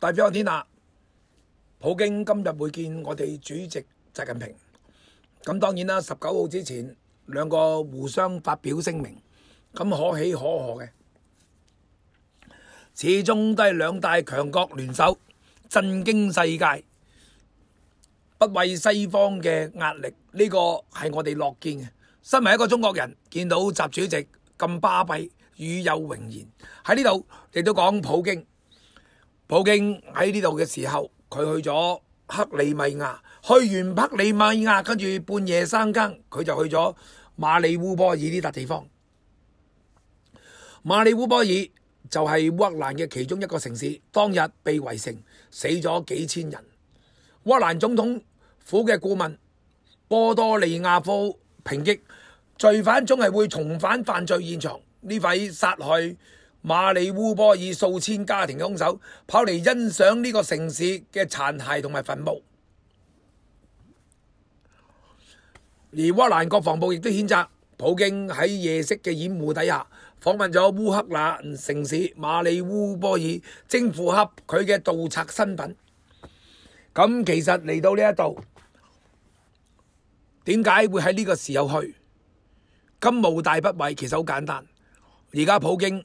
大表哥天啊！普京今日会见我哋主席习近平，咁当然啦，十九号之前两个互相发表声明，咁可喜可贺嘅，始终都系两大强国联手震惊世界，不畏西方嘅压力，呢个系我哋乐见嘅。身为一个中国人，见到习主席咁巴闭，与有荣言喺呢度亦都讲普京。普京喺呢度嘅时候，佢去咗克里米亚，去完克里米亚，跟住半夜三更，佢就去咗马里乌波尔呢笪地方。马里乌波尔就系乌克兰嘅其中一个城市，当日被围城，死咗几千人。乌克兰总统府嘅顾问波多利亚夫抨击，罪犯总系会重返犯罪现场。呢位杀害。马里乌波尔数千家庭嘅凶手跑嚟欣赏呢个城市嘅残骸同埋坟墓，而波兰国防部亦都谴责普京喺夜色嘅掩护底下访问咗乌克兰城市马里乌波尔，正符合佢嘅盗贼身份。咁其实嚟到呢一度，点解会喺呢个时候去？金无大不畏，其实好简单。而家普京。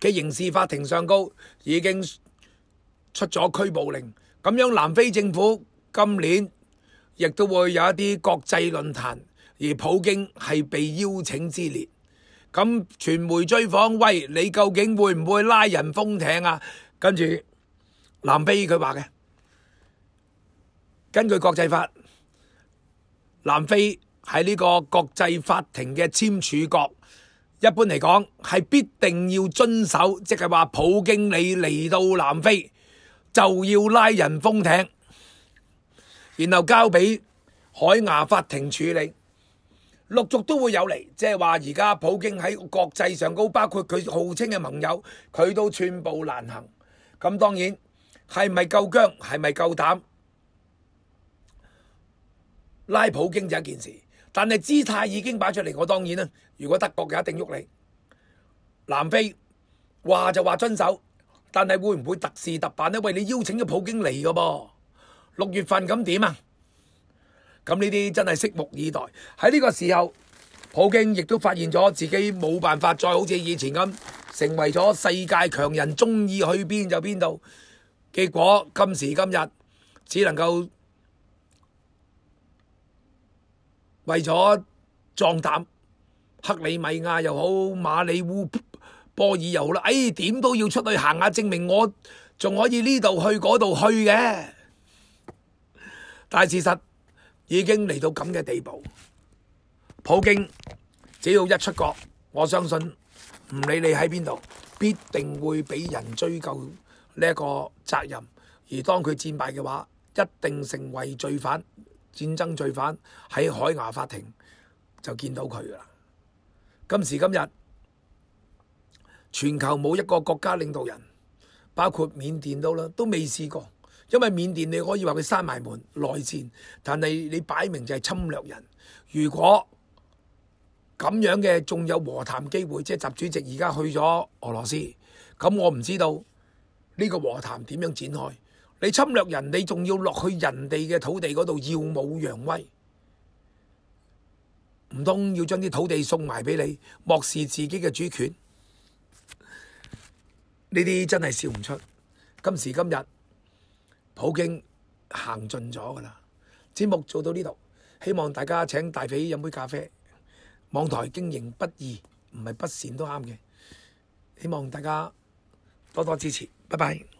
嘅刑事法庭上高已经出咗拘捕令。咁样南非政府今年亦都会有一啲国际论坛，而普京系被邀请之列。咁传媒追访，喂，你究竟会唔会拉人封艇啊？跟住南非佢话嘅，根据国际法，南非喺呢个国际法庭嘅签署国。一般嚟讲系必定要遵守，即系话普京你嚟到南非就要拉人封艇，然后交俾海牙法庭处理，陆续都会有嚟，即系话而家普京喺国际上高，包括佢号称嘅盟友，佢都寸步难行。咁当然系咪够姜，系咪够胆拉普京就一件事。但系姿態已經擺出嚟，我當然啦。如果德國嘅一定喐你，南非話就話遵守，但係會唔會特事特辦呢？餵你邀請咗普京嚟嘅噃，六月份咁點啊？咁呢啲真係拭目以待。喺呢個時候，普京亦都發現咗自己冇辦法再好似以前咁成為咗世界強人，中意去邊就邊度。結果今時今日只能夠。为咗壮胆，克里米亚又好，马里乌波尔又好啦，哎，点都要出去行下，证明我仲可以呢度去嗰度去嘅。但系事实已经嚟到咁嘅地步，普京只要一出国，我相信唔理你喺边度，必定会俾人追究呢一个责任。而当佢战败嘅话，一定成为罪犯。戰爭罪犯喺海牙法庭就見到佢啦。今時今日，全球冇一個國家領導人，包括緬甸都啦，都未試過。因為緬甸你可以話佢閂埋門內戰，但係你擺明就係侵略人。如果咁樣嘅仲有和談機會，即係習主席而家去咗俄羅斯，咁我唔知道呢個和談點樣展開。你侵略人，你仲要落去人哋嘅土地嗰度耀武扬威，唔通要将啲土地送埋俾你，漠视自己嘅主权？呢啲真系笑唔出。今时今日，普京行尽咗噶啦。节目做到呢度，希望大家请大肥饮杯咖啡。网台经营不易，唔系不善都啱嘅。希望大家多多支持，拜拜。